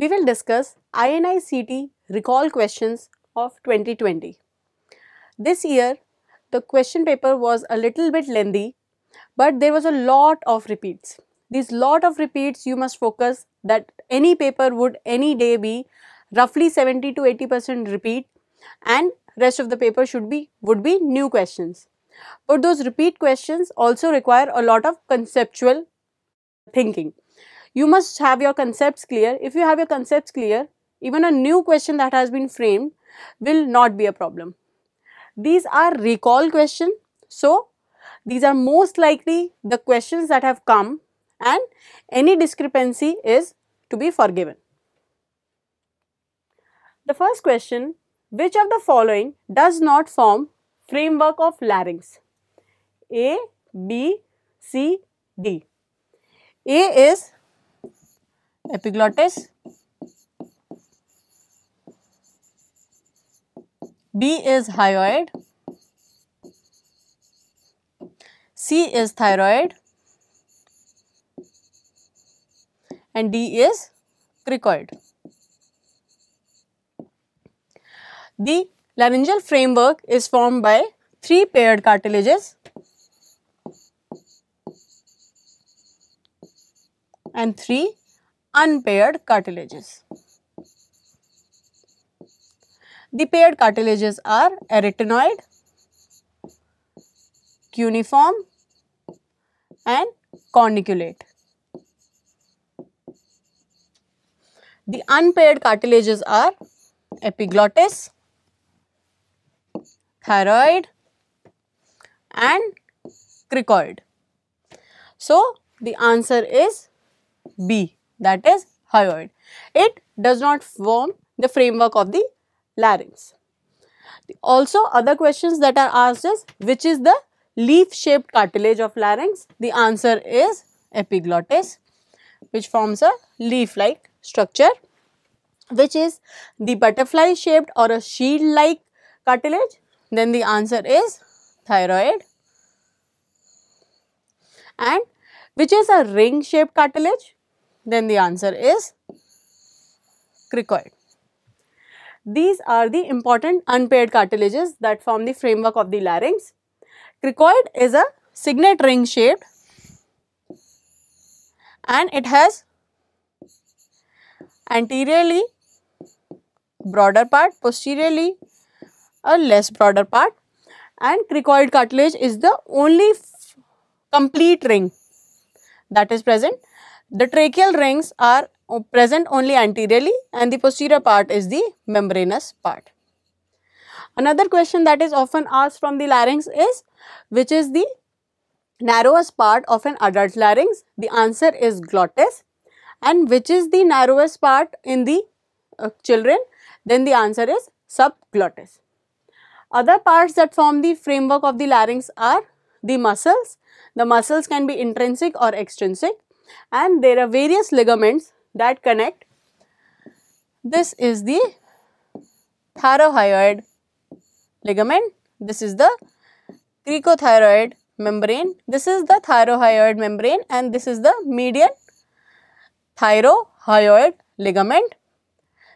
We will discuss INICT recall questions of 2020. This year, the question paper was a little bit lengthy, but there was a lot of repeats. These lot of repeats you must focus that any paper would any day be roughly 70 to 80% repeat and rest of the paper should be would be new questions. But those repeat questions also require a lot of conceptual thinking you must have your concepts clear. If you have your concepts clear, even a new question that has been framed will not be a problem. These are recall questions. So, these are most likely the questions that have come and any discrepancy is to be forgiven. The first question, which of the following does not form framework of larynx? A, B, C, D. A is epiglottis. B is hyoid. C is thyroid. And D is cricoid. The laryngeal framework is formed by three paired cartilages and three unpaired cartilages. The paired cartilages are arytenoid, cuneiform and corniculate. The unpaired cartilages are epiglottis, thyroid and cricoid. So, the answer is B that is hyoid. It does not form the framework of the larynx. Also other questions that are asked is which is the leaf shaped cartilage of larynx? The answer is epiglottis which forms a leaf like structure which is the butterfly shaped or a shield like cartilage then the answer is thyroid and which is a ring shaped cartilage then the answer is cricoid. These are the important unpaired cartilages that form the framework of the larynx. Cricoid is a signet ring shaped and it has anteriorly broader part, posteriorly a less broader part and cricoid cartilage is the only complete ring that is present the tracheal rings are present only anteriorly and the posterior part is the membranous part. Another question that is often asked from the larynx is which is the narrowest part of an adult larynx? The answer is glottis and which is the narrowest part in the uh, children? Then the answer is subglottis. Other parts that form the framework of the larynx are the muscles. The muscles can be intrinsic or extrinsic and there are various ligaments that connect. This is the thyrohyoid ligament, this is the cricothyroid membrane, this is the thyrohyoid membrane and this is the median thyrohyoid ligament.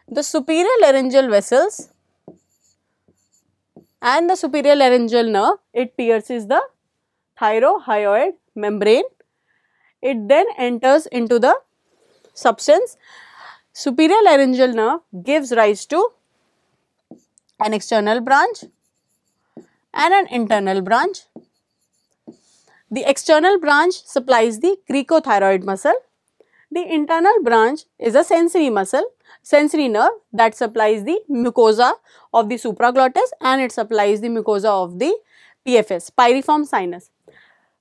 The superior laryngeal vessels and the superior laryngeal nerve, it pierces the thyrohyoid membrane it then enters into the substance. Superior laryngeal nerve gives rise to an external branch and an internal branch. The external branch supplies the cricothyroid muscle. The internal branch is a sensory muscle, sensory nerve that supplies the mucosa of the supraglottis and it supplies the mucosa of the PFS, pyriform sinus.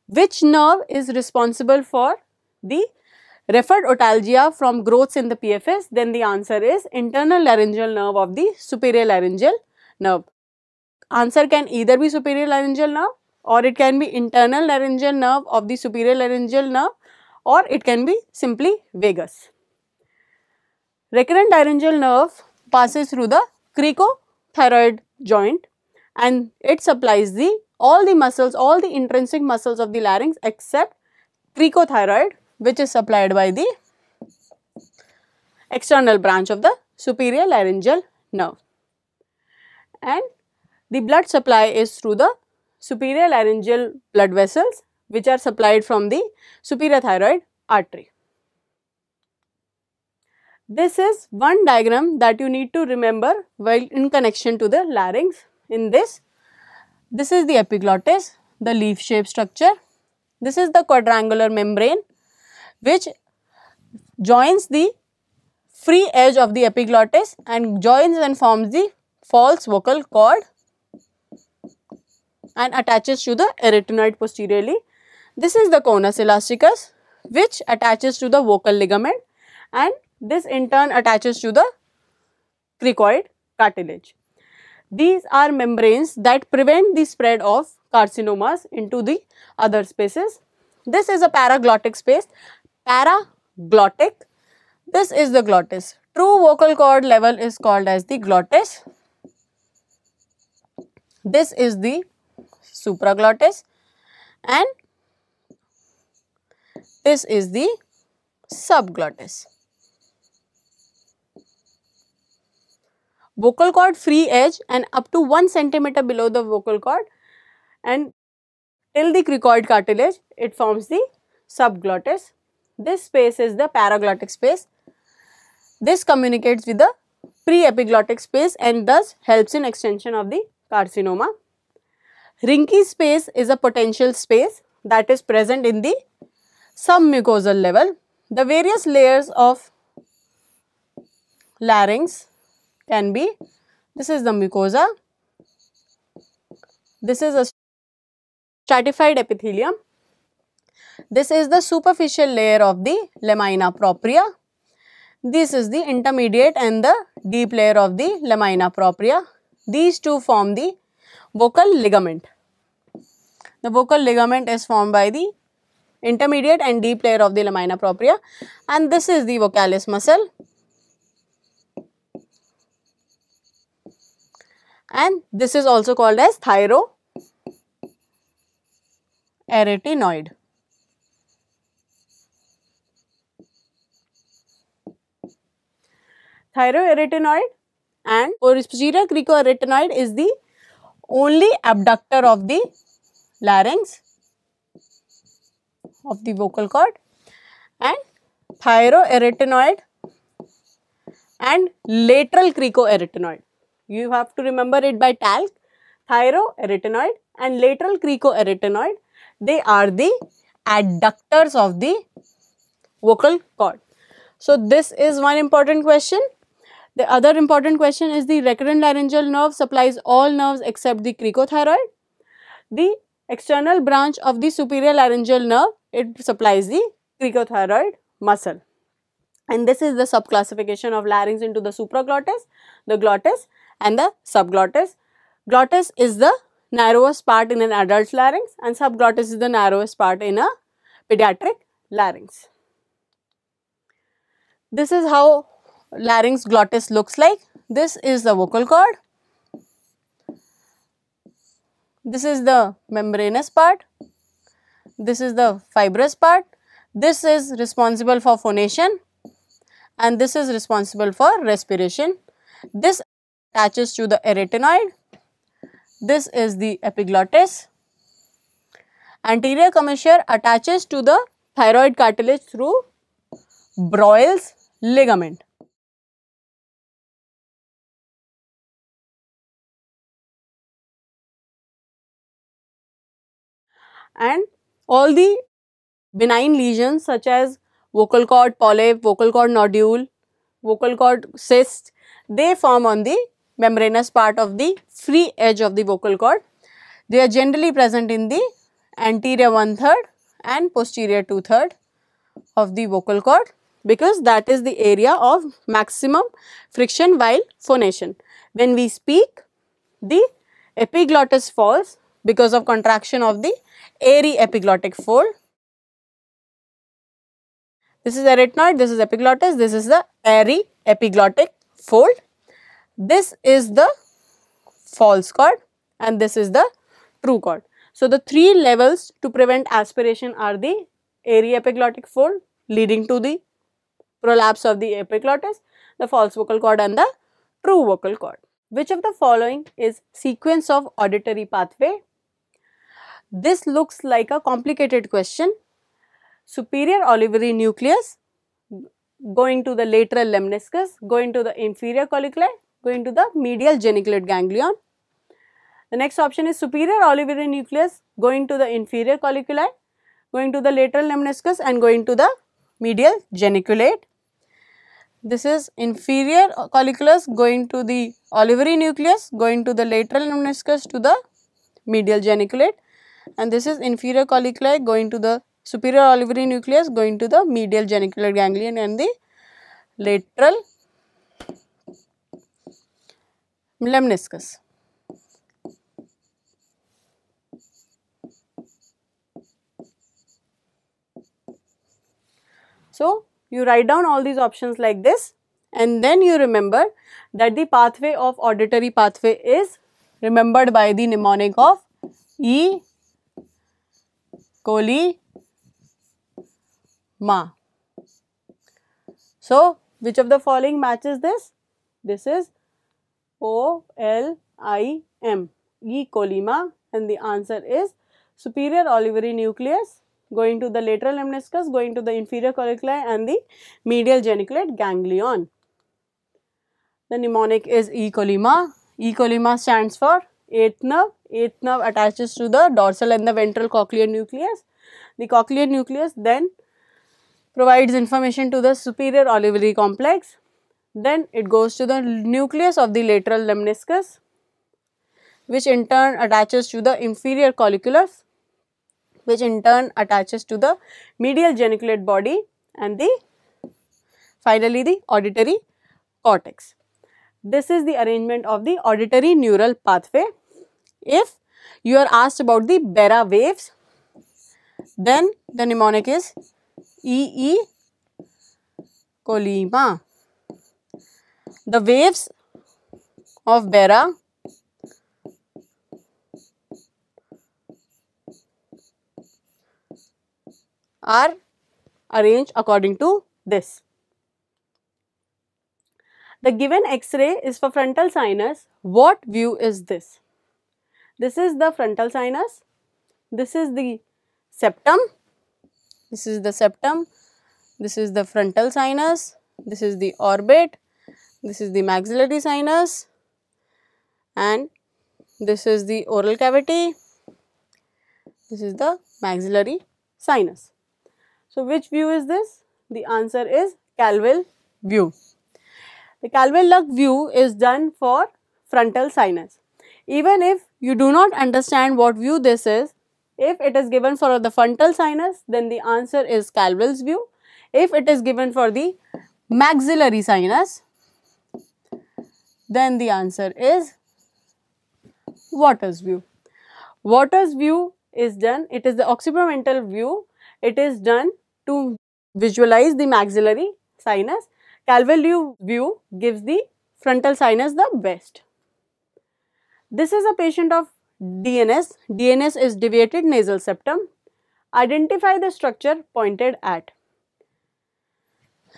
Which nerve is responsible for the referred otalgia from growths in the PFS? Then the answer is internal laryngeal nerve of the superior laryngeal nerve. Answer can either be superior laryngeal nerve or it can be internal laryngeal nerve of the superior laryngeal nerve or it can be simply vagus. Recurrent laryngeal nerve passes through the cricothyroid joint and it supplies the all the muscles, all the intrinsic muscles of the larynx except cricothyroid which is supplied by the external branch of the superior laryngeal nerve. And the blood supply is through the superior laryngeal blood vessels which are supplied from the superior thyroid artery. This is one diagram that you need to remember while in connection to the larynx in this this is the epiglottis, the leaf shaped structure. This is the quadrangular membrane which joins the free edge of the epiglottis and joins and forms the false vocal cord and attaches to the arytenoid posteriorly. This is the conus elasticus which attaches to the vocal ligament and this in turn attaches to the cricoid cartilage. These are membranes that prevent the spread of carcinomas into the other spaces. This is a paraglottic space, paraglottic. This is the glottis. True vocal cord level is called as the glottis. This is the supraglottis and this is the subglottis. vocal cord free edge and up to 1 centimeter below the vocal cord and till the cricoid cartilage it forms the subglottis. This space is the paraglottic space. This communicates with the preepiglottic space and thus helps in extension of the carcinoma. Rinky space is a potential space that is present in the submucosal level. The various layers of larynx can be this is the mucosa this is a stratified epithelium this is the superficial layer of the lamina propria this is the intermediate and the deep layer of the lamina propria these two form the vocal ligament the vocal ligament is formed by the intermediate and deep layer of the lamina propria and this is the vocalis muscle and this is also called as thyroarytenoid. Thyroarytenoid and posterior cricoarytenoid is the only abductor of the larynx of the vocal cord and thyroarytenoid and lateral cricoarytenoid. You have to remember it by talc, thyroarytenoid and lateral cricoarytenoid. They are the adductors of the vocal cord. So this is one important question. The other important question is the recurrent laryngeal nerve supplies all nerves except the cricothyroid. The external branch of the superior laryngeal nerve, it supplies the cricothyroid muscle. And this is the subclassification of larynx into the supraglottis, the glottis and the subglottis. Glottis is the narrowest part in an adult larynx and subglottis is the narrowest part in a pediatric larynx. This is how larynx glottis looks like. This is the vocal cord. This is the membranous part. This is the fibrous part. This is responsible for phonation and this is responsible for respiration. This attaches to the arytenoid. This is the epiglottis. Anterior commissure attaches to the thyroid cartilage through Broyles ligament. And all the benign lesions such as vocal cord polyp, vocal cord nodule, vocal cord cyst, they form on the membranous part of the free edge of the vocal cord. They are generally present in the anterior one third and posterior two third of the vocal cord because that is the area of maximum friction while phonation. When we speak, the epiglottis falls because of contraction of the airy epiglottic fold. This is arytenoid, this is epiglottis, this is the airy epiglottic fold. This is the false chord and this is the true chord. So, the three levels to prevent aspiration are the aryepiglottic fold leading to the prolapse of the epiglottis, the false vocal cord and the true vocal cord. Which of the following is sequence of auditory pathway? This looks like a complicated question. Superior olivary nucleus going to the lateral lemniscus, going to the inferior colliculi going to the medial geniculate ganglion. The next option is superior olivary nucleus going to the inferior colliculi, going to the lateral lemniscus and going to the medial geniculate. This is inferior colliculus going to the olivary nucleus, going to the lateral lemniscus to the medial geniculate and this is inferior colliculi going to the superior olivary nucleus going to the medial geniculate ganglion and the lateral lemniscus. So, you write down all these options like this and then you remember that the pathway of auditory pathway is remembered by the mnemonic of E. coli ma. So, which of the following matches this? This is O L I M, E. colima, and the answer is superior olivary nucleus going to the lateral lemniscus, going to the inferior colliculi and the medial geniculate ganglion. The mnemonic is E. colima. E. colima stands for eighth nerve. Eighth nerve attaches to the dorsal and the ventral cochlear nucleus. The cochlear nucleus then provides information to the superior olivary complex then it goes to the nucleus of the lateral lemniscus which in turn attaches to the inferior colliculus which in turn attaches to the medial geniculate body and the finally the auditory cortex. This is the arrangement of the auditory neural pathway. If you are asked about the Bera waves, then the mnemonic is EE -E, Colima. The waves of Bera are arranged according to this. The given x-ray is for frontal sinus. What view is this? This is the frontal sinus. This is the septum. This is the septum. This is the frontal sinus. This is the orbit this is the maxillary sinus and this is the oral cavity, this is the maxillary sinus. So, which view is this? The answer is Calwell view. The Calwell-Luck view is done for frontal sinus. Even if you do not understand what view this is, if it is given for the frontal sinus, then the answer is Calwell's view. If it is given for the maxillary sinus, then the answer is Waters view. Waters view is done, it is the occipital view, it is done to visualize the maxillary sinus. Calvalue view gives the frontal sinus the best. This is a patient of DNS. DNS is deviated nasal septum. Identify the structure pointed at.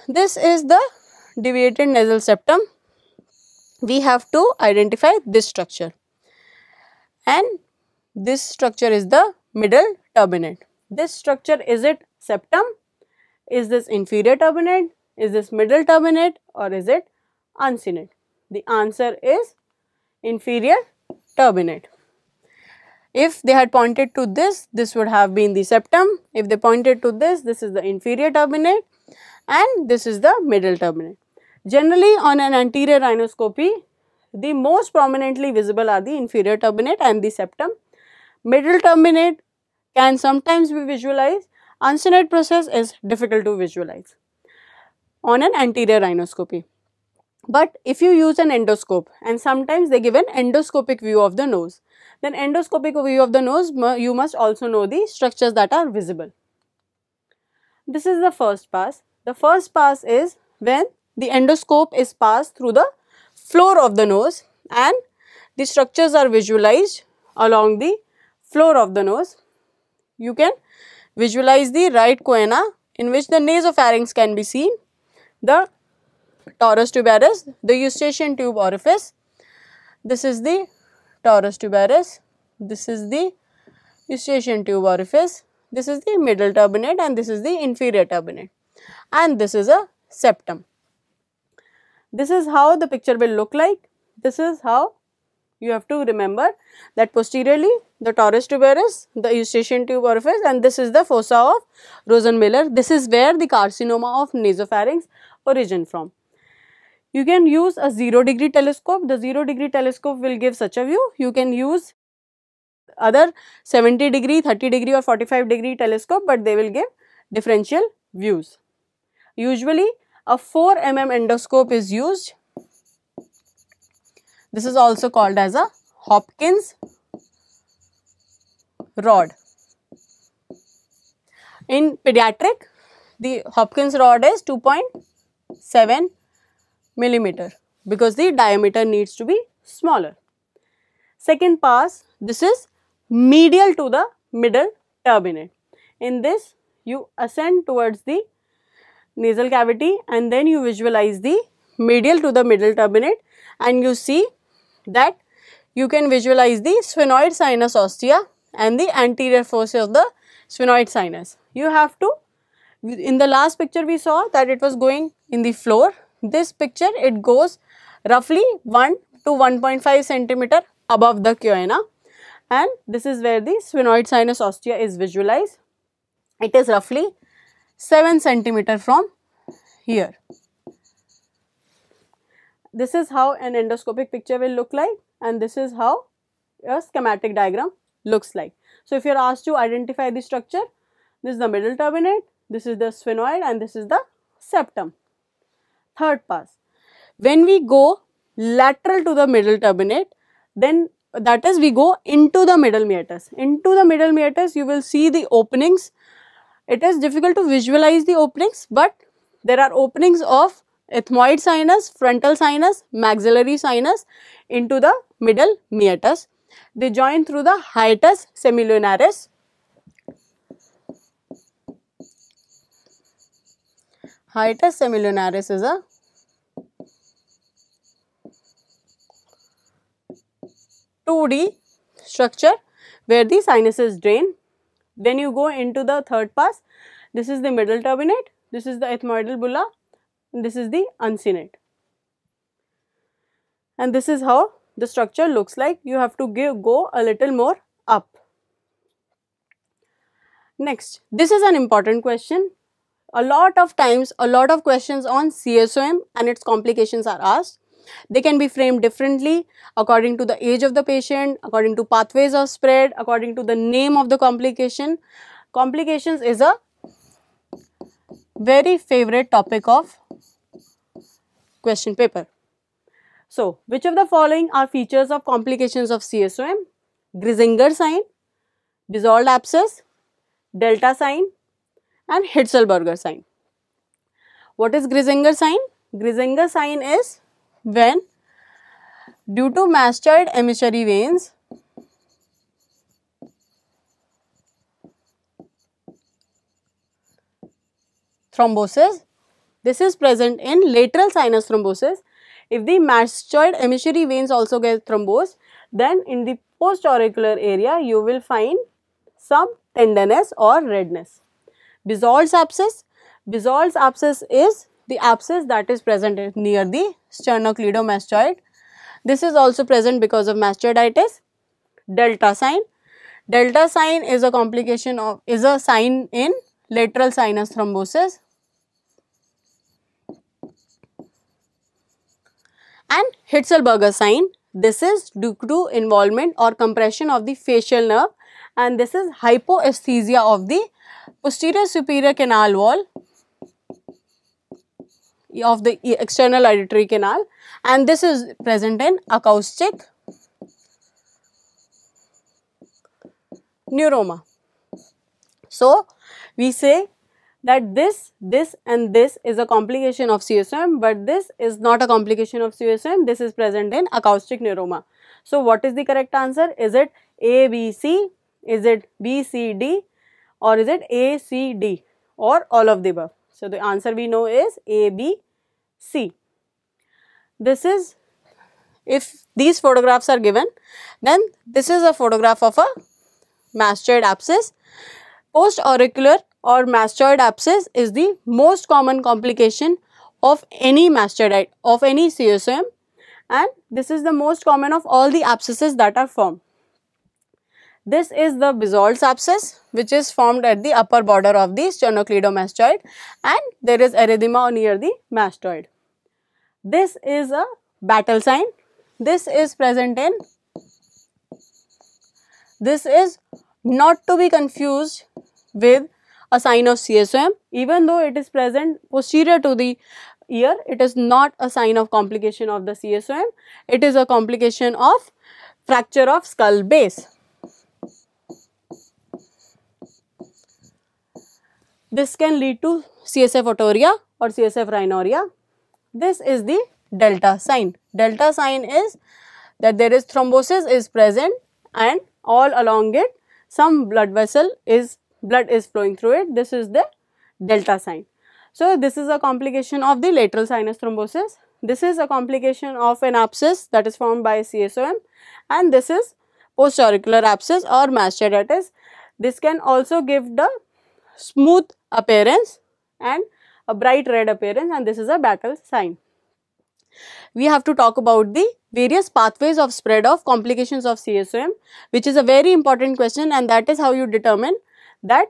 This is the deviated nasal septum we have to identify this structure and this structure is the middle turbinate. This structure is it septum? Is this inferior turbinate? Is this middle turbinate or is it uncinate? The answer is inferior turbinate. If they had pointed to this, this would have been the septum. If they pointed to this, this is the inferior turbinate and this is the middle turbinate. Generally on an anterior rhinoscopy, the most prominently visible are the inferior turbinate and the septum. Middle turbinate can sometimes be visualized, uncinate process is difficult to visualize on an anterior rhinoscopy. But if you use an endoscope and sometimes they give an endoscopic view of the nose, then endoscopic view of the nose you must also know the structures that are visible. This is the first pass. The first pass is when the endoscope is passed through the floor of the nose and the structures are visualized along the floor of the nose. You can visualize the right coena in which the nasopharynx can be seen, the torus tuberus, the eustachian tube orifice. This is the torus tuberus, this is the eustachian tube orifice, this is the middle turbinate and this is the inferior turbinate and this is a septum. This is how the picture will look like. This is how you have to remember that posteriorly the torus tuberous, the eustachian tube orifice and this is the fossa of Rosenmiller. This is where the carcinoma of nasopharynx origin from. You can use a 0 degree telescope. The 0 degree telescope will give such a view. You can use other 70 degree, 30 degree or 45 degree telescope but they will give differential views. Usually a 4 mm endoscope is used. This is also called as a Hopkins rod. In pediatric, the Hopkins rod is 2.7 millimeter because the diameter needs to be smaller. Second pass, this is medial to the middle turbinate. In this, you ascend towards the nasal cavity and then you visualize the medial to the middle turbinate and you see that you can visualize the sphenoid sinus ostia and the anterior fossa of the sphenoid sinus. You have to, in the last picture we saw that it was going in the floor. This picture it goes roughly 1 to 1.5 centimeter above the choana and this is where the sphenoid sinus ostia is visualized. It is roughly 7 centimeter from here. This is how an endoscopic picture will look like and this is how a schematic diagram looks like. So, if you are asked to identify the structure, this is the middle turbinate, this is the sphenoid and this is the septum. Third pass, when we go lateral to the middle turbinate, then that is we go into the middle meatus. Into the middle meatus, you will see the openings it is difficult to visualize the openings, but there are openings of ethmoid sinus, frontal sinus, maxillary sinus into the middle meatus. They join through the hiatus semilunaris. Hiatus semilunaris is a two D structure where the sinuses drain then you go into the third pass, this is the middle turbinate, this is the ethmoidal bulla, this is the uncinate. And this is how the structure looks like. You have to give, go a little more up. Next, this is an important question. A lot of times, a lot of questions on CSOM and its complications are asked. They can be framed differently according to the age of the patient, according to pathways of spread, according to the name of the complication. Complications is a very favorite topic of question paper. So, which of the following are features of complications of CSOM? Grisinger sign, dissolved abscess, delta sign and Hitzelberger sign. What is Grisinger sign? Grisinger sign is when due to mastoid emissary veins thrombosis this is present in lateral sinus thrombosis if the mastoid emissary veins also get thrombosis, then in the post auricular area you will find some tenderness or redness. Bisol's abscess. Bisol's abscess is the abscess that is present near the sternocleidomastoid. This is also present because of mastoiditis. Delta sign. Delta sign is a complication of is a sign in lateral sinus thrombosis. And Hitzelberger sign. This is due to involvement or compression of the facial nerve and this is hypoesthesia of the posterior superior canal wall of the external auditory canal and this is present in acoustic neuroma. So, we say that this, this and this is a complication of CSM but this is not a complication of CSM, this is present in acoustic neuroma. So, what is the correct answer? Is it A, B, C? Is it B, C, D? Or is it A, C, D? Or all of the above? So, the answer we know is A, B, C. This is, if these photographs are given, then this is a photograph of a mastoid abscess. Post-auricular or mastoid abscess is the most common complication of any mastoidite, of any CSM and this is the most common of all the abscesses that are formed. This is the basal abscess which is formed at the upper border of the sternocleidomastoid and there is erythema near the mastoid. This is a battle sign. This is present in. This is not to be confused with a sign of CSOM even though it is present posterior to the ear it is not a sign of complication of the CSOM it is a complication of fracture of skull base This can lead to CSF otoria or CSF rhinoria. This is the delta sign. Delta sign is that there is thrombosis is present and all along it some blood vessel is blood is flowing through it. This is the delta sign. So, this is a complication of the lateral sinus thrombosis. This is a complication of an abscess that is formed by CSOM and this is auricular abscess or mastoiditis. This can also give the smooth appearance and a bright red appearance and this is a battle sign. We have to talk about the various pathways of spread of complications of CSOM which is a very important question and that is how you determine that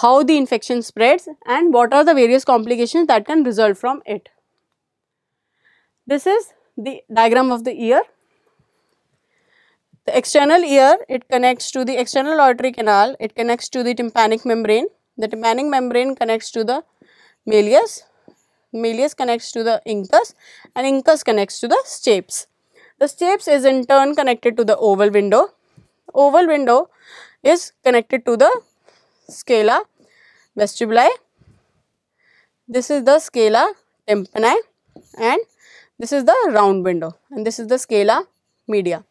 how the infection spreads and what are the various complications that can result from it. This is the diagram of the ear. The external ear, it connects to the external auditory canal, it connects to the tympanic membrane the tympanum membrane connects to the malleus, malleus connects to the incus and incus connects to the stapes. The stapes is in turn connected to the oval window. Oval window is connected to the scala vestibuli. This is the scala tympani and this is the round window and this is the scala media.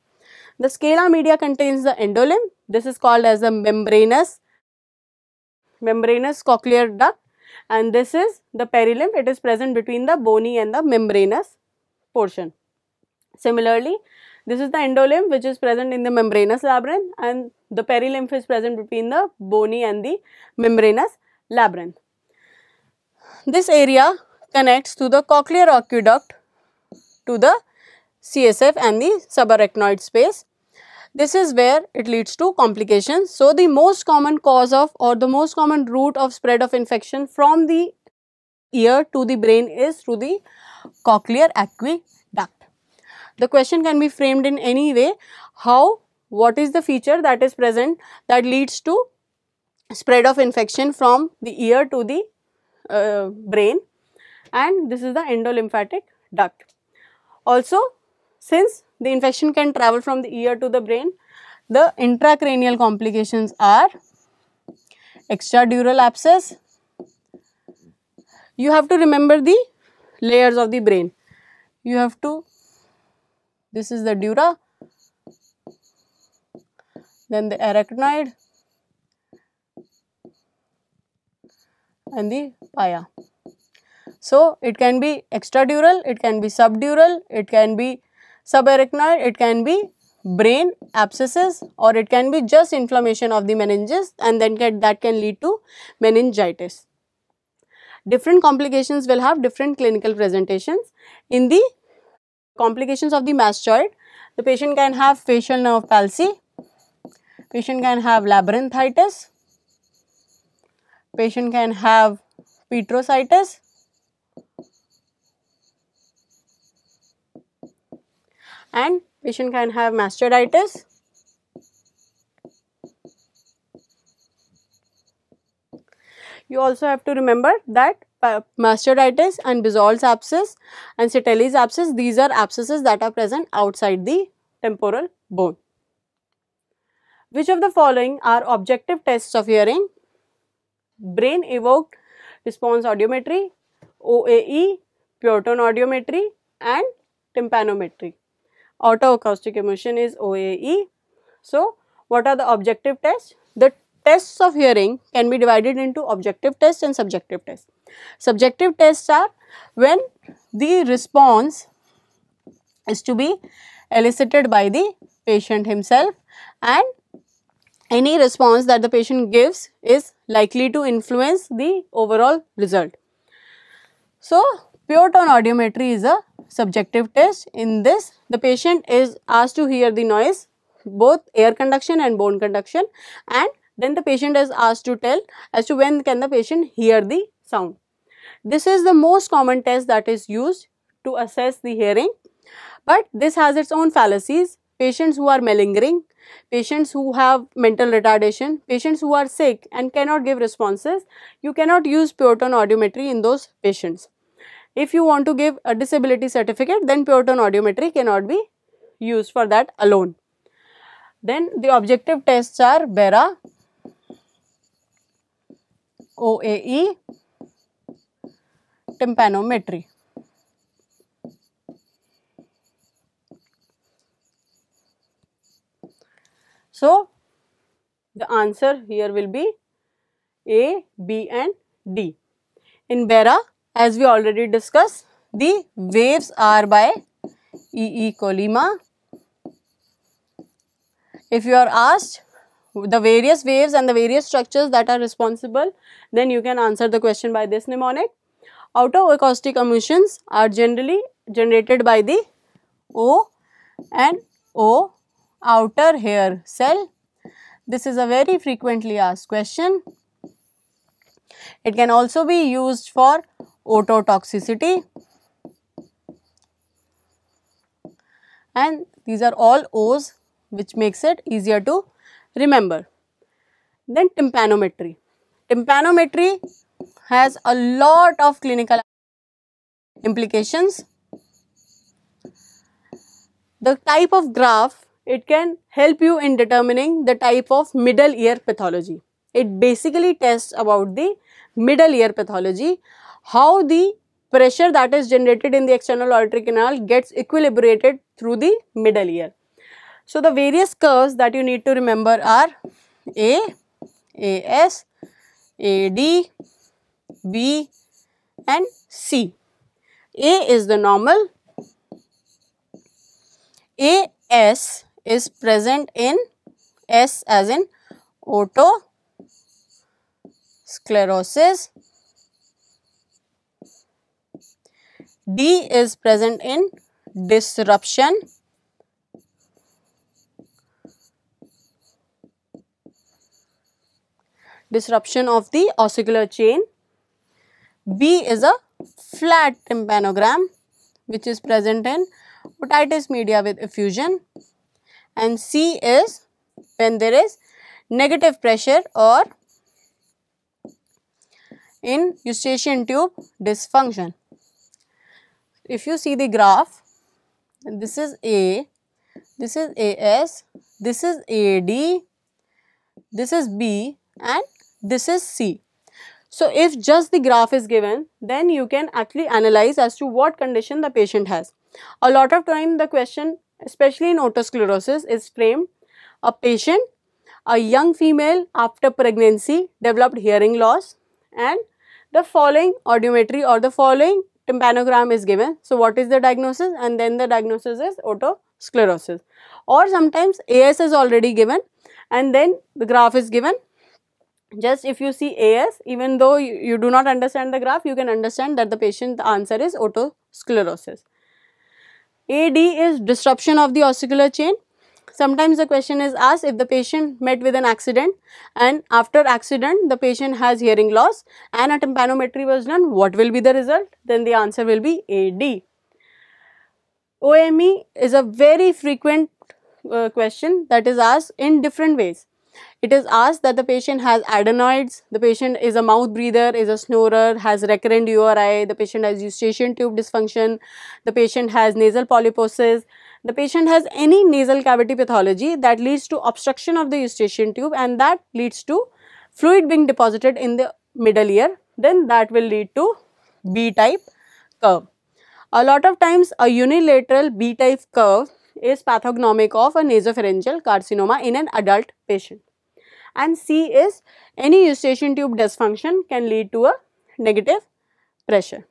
The scala media contains the endolymph. This is called as the membranous membranous cochlear duct and this is the perilymph. It is present between the bony and the membranous portion. Similarly, this is the endolymph which is present in the membranous labyrinth and the perilymph is present between the bony and the membranous labyrinth. This area connects to the cochlear aqueduct to the CSF and the subarachnoid space this is where it leads to complications. So, the most common cause of or the most common route of spread of infection from the ear to the brain is through the cochlear aqueduct. The question can be framed in any way. How, what is the feature that is present that leads to spread of infection from the ear to the uh, brain and this is the endolymphatic duct. Also, since the infection can travel from the ear to the brain. The intracranial complications are extradural abscess. You have to remember the layers of the brain. You have to, this is the dura, then the arachnoid, and the pia. So, it can be extradural, it can be subdural, it can be Subarachnoid, it can be brain abscesses or it can be just inflammation of the meninges and then can, that can lead to meningitis. Different complications will have different clinical presentations. In the complications of the mastoid, the patient can have facial nerve palsy, patient can have labyrinthitis, patient can have petrositis, and patient can have mastoiditis. You also have to remember that mastoiditis and Bisol's abscess and Sitelli's abscess, these are abscesses that are present outside the temporal bone. Which of the following are objective tests of hearing? Brain evoked response audiometry, OAE, tone audiometry and tympanometry autoacoustic emission is OAE. So, what are the objective tests? The tests of hearing can be divided into objective tests and subjective tests. Subjective tests are when the response is to be elicited by the patient himself and any response that the patient gives is likely to influence the overall result. So, pure tone audiometry is a subjective test. In this, the patient is asked to hear the noise, both air conduction and bone conduction and then the patient is asked to tell as to when can the patient hear the sound. This is the most common test that is used to assess the hearing but this has its own fallacies. Patients who are malingering, patients who have mental retardation, patients who are sick and cannot give responses, you cannot use pure tone audiometry in those patients. If you want to give a disability certificate, then pure tone audiometry cannot be used for that alone. Then the objective tests are BERA, OAE, tympanometry. So, the answer here will be A, B and D. In BERA, as we already discussed, the waves are by E. Colima. If you are asked the various waves and the various structures that are responsible, then you can answer the question by this mnemonic. Outer acoustic emissions are generally generated by the O and O outer hair cell. This is a very frequently asked question. It can also be used for ototoxicity and these are all O's which makes it easier to remember. Then tympanometry. Tympanometry has a lot of clinical implications. The type of graph, it can help you in determining the type of middle ear pathology. It basically tests about the middle ear pathology, how the pressure that is generated in the external auditory canal gets equilibrated through the middle ear. So, the various curves that you need to remember are A, AS, AD, B and C. A is the normal, AS is present in S as in otosclerosis, D is present in disruption. disruption of the ossicular chain. B is a flat tympanogram which is present in otitis media with effusion and C is when there is negative pressure or in eustachian tube dysfunction if you see the graph, this is A, this is AS, this is AD, this is B and this is C. So, if just the graph is given, then you can actually analyze as to what condition the patient has. A lot of time the question, especially in otosclerosis, is framed a patient, a young female after pregnancy developed hearing loss and the following audiometry or the following tympanogram is given. So, what is the diagnosis? And then the diagnosis is otosclerosis. Or sometimes AS is already given and then the graph is given. Just if you see AS, even though you, you do not understand the graph, you can understand that the patient answer is otosclerosis. AD is disruption of the ossicular chain Sometimes the question is asked if the patient met with an accident and after accident the patient has hearing loss and a tympanometry was done, what will be the result? Then the answer will be AD. OME is a very frequent uh, question that is asked in different ways. It is asked that the patient has adenoids, the patient is a mouth breather, is a snorer, has recurrent URI, the patient has eustachian tube dysfunction, the patient has nasal polyposis, the patient has any nasal cavity pathology that leads to obstruction of the eustachian tube and that leads to fluid being deposited in the middle ear, then that will lead to B type curve. A lot of times a unilateral B type curve is pathognomic of a nasopharyngeal carcinoma in an adult patient. And C is any eustachian tube dysfunction can lead to a negative pressure.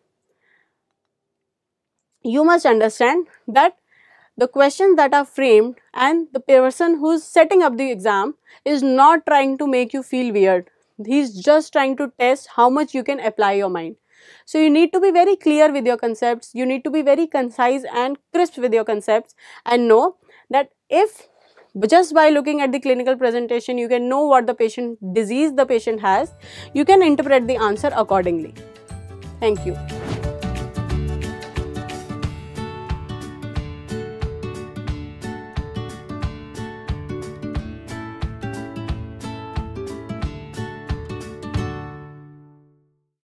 You must understand that the questions that are framed and the person who's setting up the exam is not trying to make you feel weird. He's just trying to test how much you can apply your mind. So you need to be very clear with your concepts. You need to be very concise and crisp with your concepts and know that if just by looking at the clinical presentation you can know what the patient disease the patient has, you can interpret the answer accordingly. Thank you.